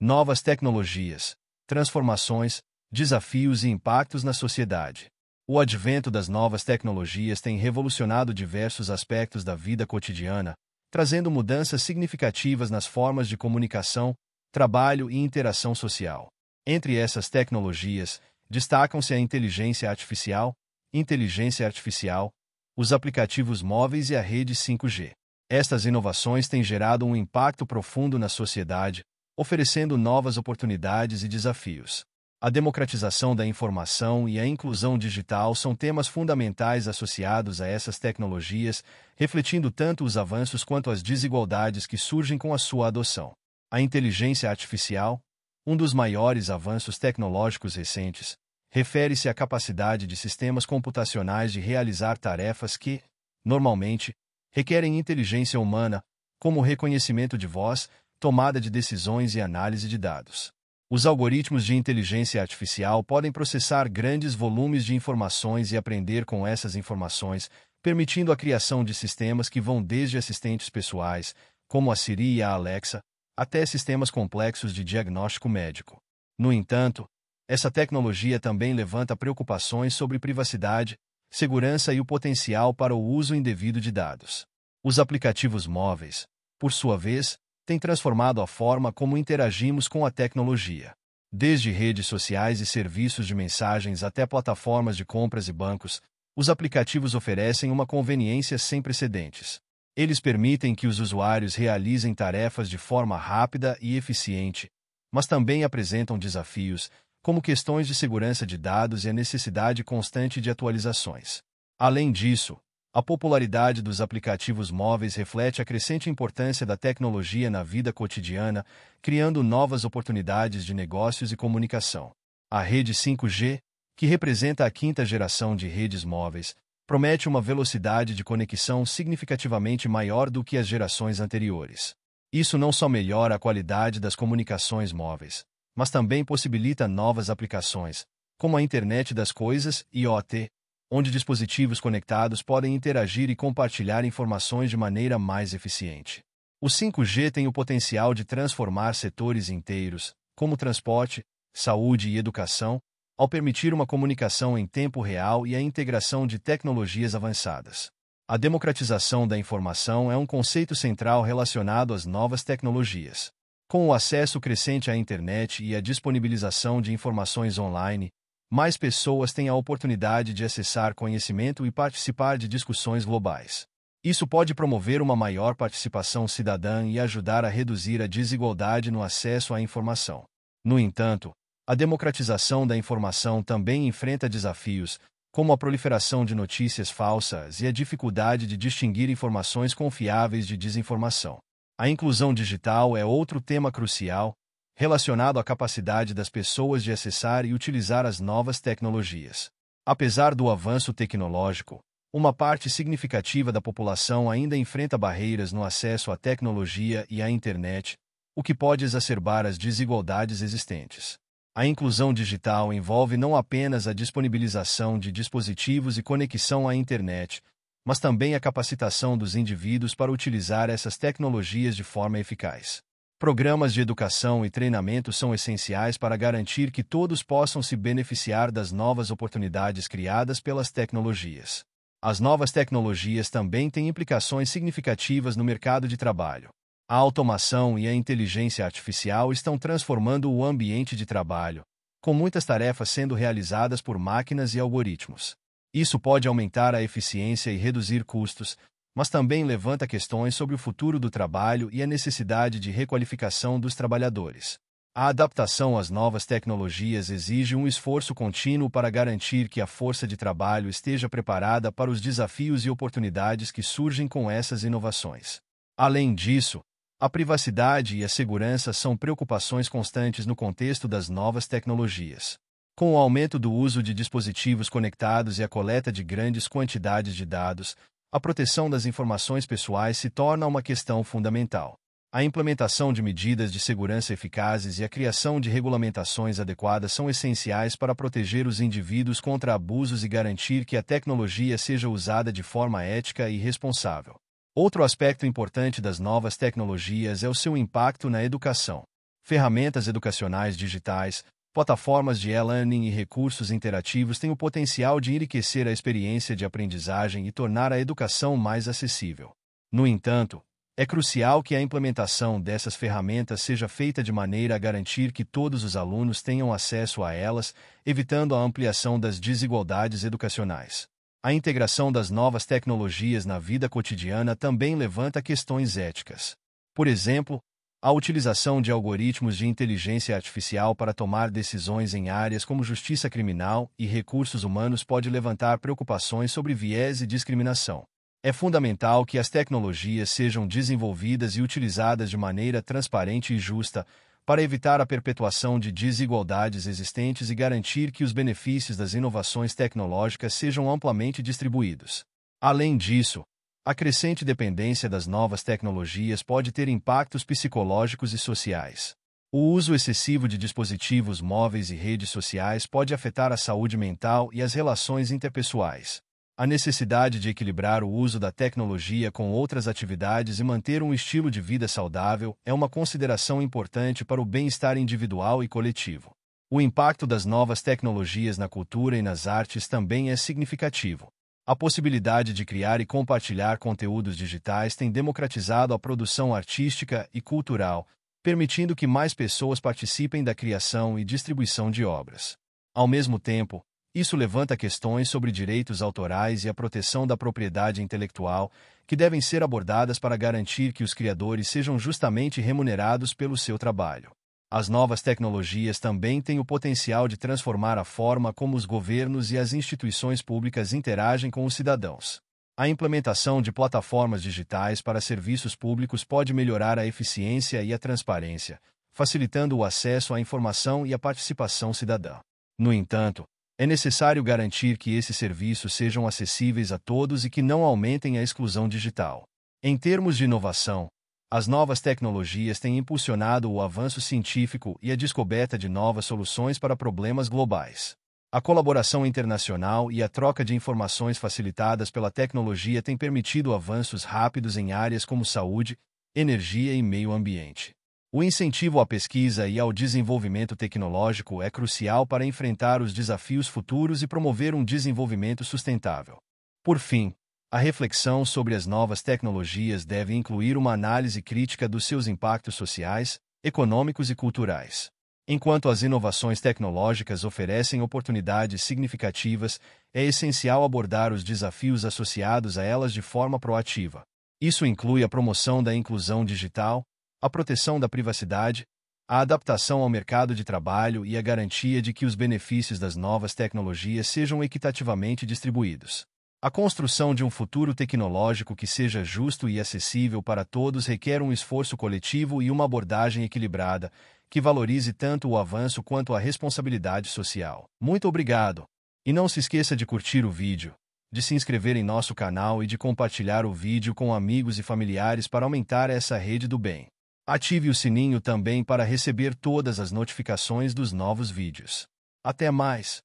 novas tecnologias, transformações, desafios e impactos na sociedade. O advento das novas tecnologias tem revolucionado diversos aspectos da vida cotidiana, trazendo mudanças significativas nas formas de comunicação, trabalho e interação social. Entre essas tecnologias, destacam-se a inteligência artificial, inteligência artificial, os aplicativos móveis e a rede 5G. Estas inovações têm gerado um impacto profundo na sociedade, oferecendo novas oportunidades e desafios. A democratização da informação e a inclusão digital são temas fundamentais associados a essas tecnologias, refletindo tanto os avanços quanto as desigualdades que surgem com a sua adoção. A inteligência artificial, um dos maiores avanços tecnológicos recentes, refere-se à capacidade de sistemas computacionais de realizar tarefas que, normalmente, requerem inteligência humana, como reconhecimento de voz, tomada de decisões e análise de dados. Os algoritmos de inteligência artificial podem processar grandes volumes de informações e aprender com essas informações, permitindo a criação de sistemas que vão desde assistentes pessoais, como a Siri e a Alexa, até sistemas complexos de diagnóstico médico. No entanto, essa tecnologia também levanta preocupações sobre privacidade, segurança e o potencial para o uso indevido de dados. Os aplicativos móveis, por sua vez, tem transformado a forma como interagimos com a tecnologia. Desde redes sociais e serviços de mensagens até plataformas de compras e bancos, os aplicativos oferecem uma conveniência sem precedentes. Eles permitem que os usuários realizem tarefas de forma rápida e eficiente, mas também apresentam desafios, como questões de segurança de dados e a necessidade constante de atualizações. Além disso, a popularidade dos aplicativos móveis reflete a crescente importância da tecnologia na vida cotidiana, criando novas oportunidades de negócios e comunicação. A rede 5G, que representa a quinta geração de redes móveis, promete uma velocidade de conexão significativamente maior do que as gerações anteriores. Isso não só melhora a qualidade das comunicações móveis, mas também possibilita novas aplicações, como a Internet das Coisas IoT, onde dispositivos conectados podem interagir e compartilhar informações de maneira mais eficiente. O 5G tem o potencial de transformar setores inteiros, como transporte, saúde e educação, ao permitir uma comunicação em tempo real e a integração de tecnologias avançadas. A democratização da informação é um conceito central relacionado às novas tecnologias. Com o acesso crescente à internet e a disponibilização de informações online, mais pessoas têm a oportunidade de acessar conhecimento e participar de discussões globais. Isso pode promover uma maior participação cidadã e ajudar a reduzir a desigualdade no acesso à informação. No entanto, a democratização da informação também enfrenta desafios, como a proliferação de notícias falsas e a dificuldade de distinguir informações confiáveis de desinformação. A inclusão digital é outro tema crucial, relacionado à capacidade das pessoas de acessar e utilizar as novas tecnologias. Apesar do avanço tecnológico, uma parte significativa da população ainda enfrenta barreiras no acesso à tecnologia e à internet, o que pode exacerbar as desigualdades existentes. A inclusão digital envolve não apenas a disponibilização de dispositivos e conexão à internet, mas também a capacitação dos indivíduos para utilizar essas tecnologias de forma eficaz. Programas de educação e treinamento são essenciais para garantir que todos possam se beneficiar das novas oportunidades criadas pelas tecnologias. As novas tecnologias também têm implicações significativas no mercado de trabalho. A automação e a inteligência artificial estão transformando o ambiente de trabalho, com muitas tarefas sendo realizadas por máquinas e algoritmos. Isso pode aumentar a eficiência e reduzir custos, mas também levanta questões sobre o futuro do trabalho e a necessidade de requalificação dos trabalhadores. A adaptação às novas tecnologias exige um esforço contínuo para garantir que a força de trabalho esteja preparada para os desafios e oportunidades que surgem com essas inovações. Além disso, a privacidade e a segurança são preocupações constantes no contexto das novas tecnologias. Com o aumento do uso de dispositivos conectados e a coleta de grandes quantidades de dados, a proteção das informações pessoais se torna uma questão fundamental. A implementação de medidas de segurança eficazes e a criação de regulamentações adequadas são essenciais para proteger os indivíduos contra abusos e garantir que a tecnologia seja usada de forma ética e responsável. Outro aspecto importante das novas tecnologias é o seu impacto na educação. Ferramentas educacionais digitais, Plataformas de e-learning e recursos interativos têm o potencial de enriquecer a experiência de aprendizagem e tornar a educação mais acessível. No entanto, é crucial que a implementação dessas ferramentas seja feita de maneira a garantir que todos os alunos tenham acesso a elas, evitando a ampliação das desigualdades educacionais. A integração das novas tecnologias na vida cotidiana também levanta questões éticas. Por exemplo, a utilização de algoritmos de inteligência artificial para tomar decisões em áreas como justiça criminal e recursos humanos pode levantar preocupações sobre viés e discriminação. É fundamental que as tecnologias sejam desenvolvidas e utilizadas de maneira transparente e justa para evitar a perpetuação de desigualdades existentes e garantir que os benefícios das inovações tecnológicas sejam amplamente distribuídos. Além disso, a crescente dependência das novas tecnologias pode ter impactos psicológicos e sociais. O uso excessivo de dispositivos móveis e redes sociais pode afetar a saúde mental e as relações interpessoais. A necessidade de equilibrar o uso da tecnologia com outras atividades e manter um estilo de vida saudável é uma consideração importante para o bem-estar individual e coletivo. O impacto das novas tecnologias na cultura e nas artes também é significativo. A possibilidade de criar e compartilhar conteúdos digitais tem democratizado a produção artística e cultural, permitindo que mais pessoas participem da criação e distribuição de obras. Ao mesmo tempo, isso levanta questões sobre direitos autorais e a proteção da propriedade intelectual, que devem ser abordadas para garantir que os criadores sejam justamente remunerados pelo seu trabalho. As novas tecnologias também têm o potencial de transformar a forma como os governos e as instituições públicas interagem com os cidadãos. A implementação de plataformas digitais para serviços públicos pode melhorar a eficiência e a transparência, facilitando o acesso à informação e a participação cidadã. No entanto, é necessário garantir que esses serviços sejam acessíveis a todos e que não aumentem a exclusão digital. Em termos de inovação, as novas tecnologias têm impulsionado o avanço científico e a descoberta de novas soluções para problemas globais. A colaboração internacional e a troca de informações facilitadas pela tecnologia têm permitido avanços rápidos em áreas como saúde, energia e meio ambiente. O incentivo à pesquisa e ao desenvolvimento tecnológico é crucial para enfrentar os desafios futuros e promover um desenvolvimento sustentável. Por fim, a reflexão sobre as novas tecnologias deve incluir uma análise crítica dos seus impactos sociais, econômicos e culturais. Enquanto as inovações tecnológicas oferecem oportunidades significativas, é essencial abordar os desafios associados a elas de forma proativa. Isso inclui a promoção da inclusão digital, a proteção da privacidade, a adaptação ao mercado de trabalho e a garantia de que os benefícios das novas tecnologias sejam equitativamente distribuídos. A construção de um futuro tecnológico que seja justo e acessível para todos requer um esforço coletivo e uma abordagem equilibrada, que valorize tanto o avanço quanto a responsabilidade social. Muito obrigado! E não se esqueça de curtir o vídeo, de se inscrever em nosso canal e de compartilhar o vídeo com amigos e familiares para aumentar essa rede do bem. Ative o sininho também para receber todas as notificações dos novos vídeos. Até mais!